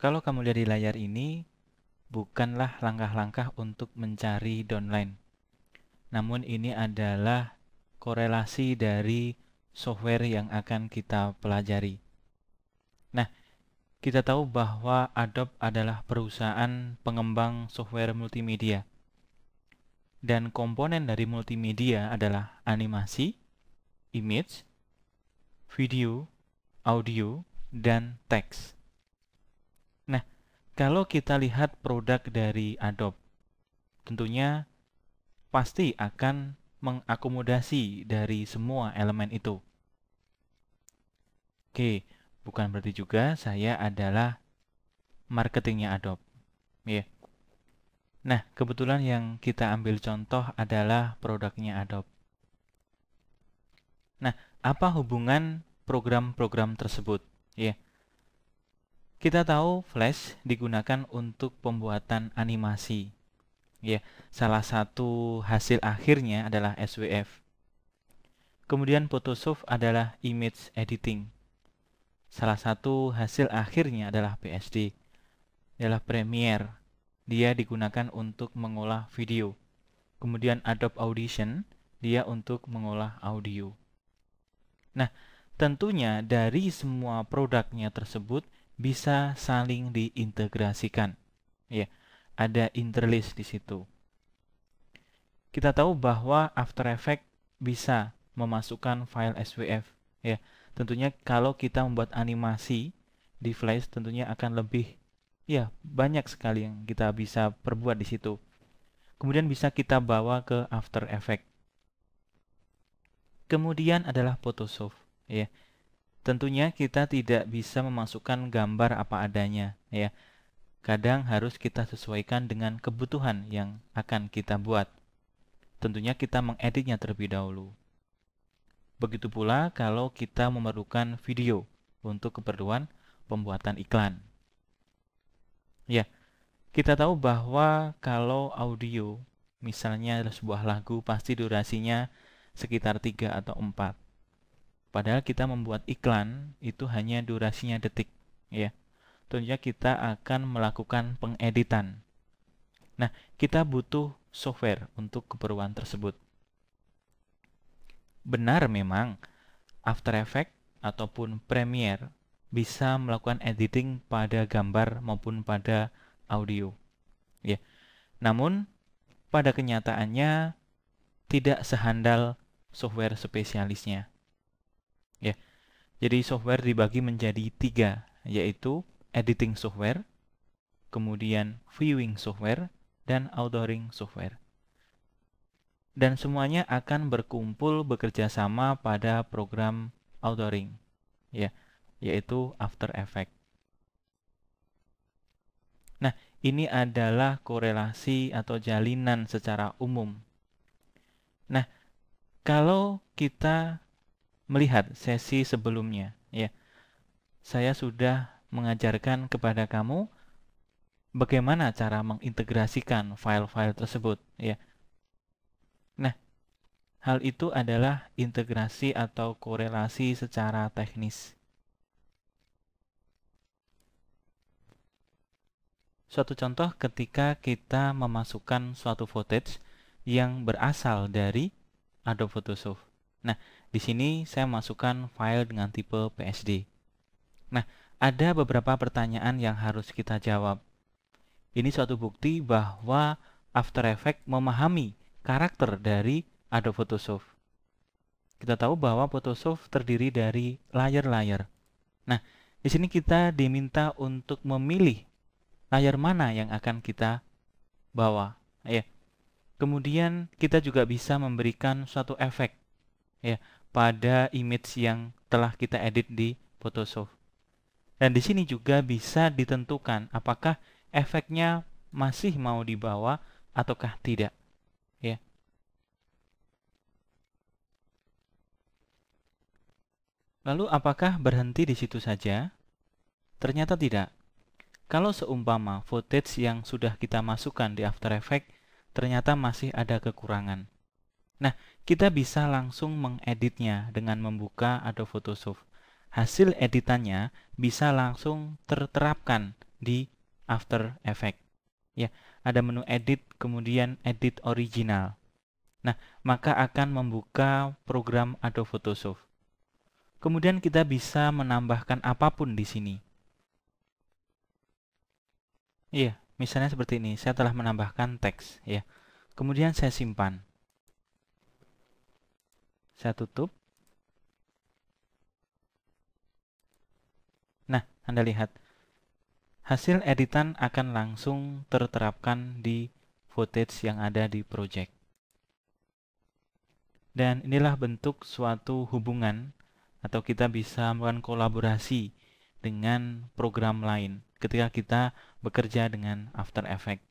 Kalau kamu lihat di layar ini, bukanlah langkah-langkah untuk mencari downline. Namun ini adalah korelasi dari software yang akan kita pelajari. Nah, kita tahu bahwa Adobe adalah perusahaan pengembang software multimedia. Dan komponen dari multimedia adalah animasi, image, video, audio, dan teks. Kalau kita lihat produk dari Adobe, tentunya pasti akan mengakomodasi dari semua elemen itu. Oke, bukan berarti juga saya adalah marketingnya Adobe. Yeah. Nah, kebetulan yang kita ambil contoh adalah produknya Adobe. Nah, apa hubungan program-program tersebut? Ya. Yeah kita tahu Flash digunakan untuk pembuatan animasi. Ya, salah satu hasil akhirnya adalah SWF. Kemudian Photoshop adalah image editing. Salah satu hasil akhirnya adalah PSD, adalah Premiere. Dia digunakan untuk mengolah video. Kemudian Adobe Audition, dia untuk mengolah audio. Nah, tentunya dari semua produknya tersebut, bisa saling diintegrasikan. Ya, ada interlace di situ. Kita tahu bahwa After Effects bisa memasukkan file SWF, Ya, tentunya kalau kita membuat animasi di Flash tentunya akan lebih ya banyak sekali yang kita bisa perbuat di situ. Kemudian bisa kita bawa ke After Effects. Kemudian adalah Photoshop, ya. Tentunya kita tidak bisa memasukkan gambar apa adanya, ya. Kadang harus kita sesuaikan dengan kebutuhan yang akan kita buat. Tentunya kita mengeditnya terlebih dahulu. Begitu pula kalau kita memerlukan video untuk keperluan pembuatan iklan. Ya, kita tahu bahwa kalau audio, misalnya sebuah lagu pasti durasinya sekitar 3 atau 4. Padahal kita membuat iklan itu hanya durasinya detik, ya. Tentunya kita akan melakukan pengeditan. Nah, kita butuh software untuk keperluan tersebut. Benar memang After Effects ataupun Premiere bisa melakukan editing pada gambar maupun pada audio. Ya. Namun pada kenyataannya tidak sehandal software spesialisnya jadi software dibagi menjadi tiga, yaitu editing software, kemudian viewing software, dan authoring software. Dan semuanya akan berkumpul bekerja sama pada program authoring, ya, yaitu After Effects. Nah, ini adalah korelasi atau jalinan secara umum. Nah, kalau kita melihat sesi sebelumnya ya. Saya sudah mengajarkan kepada kamu bagaimana cara mengintegrasikan file-file tersebut ya. Nah, hal itu adalah integrasi atau korelasi secara teknis. Suatu contoh ketika kita memasukkan suatu footage yang berasal dari Adobe Photoshop. Nah, di sini saya masukkan file dengan tipe PSD. Nah, ada beberapa pertanyaan yang harus kita jawab. Ini suatu bukti bahwa After Effects memahami karakter dari Adobe Photoshop. Kita tahu bahwa Photoshop terdiri dari layer-layer. Nah, di sini kita diminta untuk memilih layer mana yang akan kita bawa. Ya. Kemudian kita juga bisa memberikan suatu efek. Ya, pada image yang telah kita edit di Photoshop. Dan di sini juga bisa ditentukan apakah efeknya masih mau dibawa ataukah tidak. Ya. Lalu apakah berhenti di situ saja? Ternyata tidak. Kalau seumpama footage yang sudah kita masukkan di After Effects ternyata masih ada kekurangan. Nah, kita bisa langsung mengeditnya dengan membuka Adobe Photoshop. Hasil editannya bisa langsung terterapkan di After Effects. Ya, ada menu edit, kemudian edit original. Nah, maka akan membuka program Adobe Photoshop. Kemudian kita bisa menambahkan apapun di sini. Iya, misalnya seperti ini. Saya telah menambahkan teks, ya. Kemudian saya simpan saya tutup nah anda lihat hasil editan akan langsung terterapkan di footage yang ada di project dan inilah bentuk suatu hubungan atau kita bisa melakukan kolaborasi dengan program lain ketika kita bekerja dengan After Effects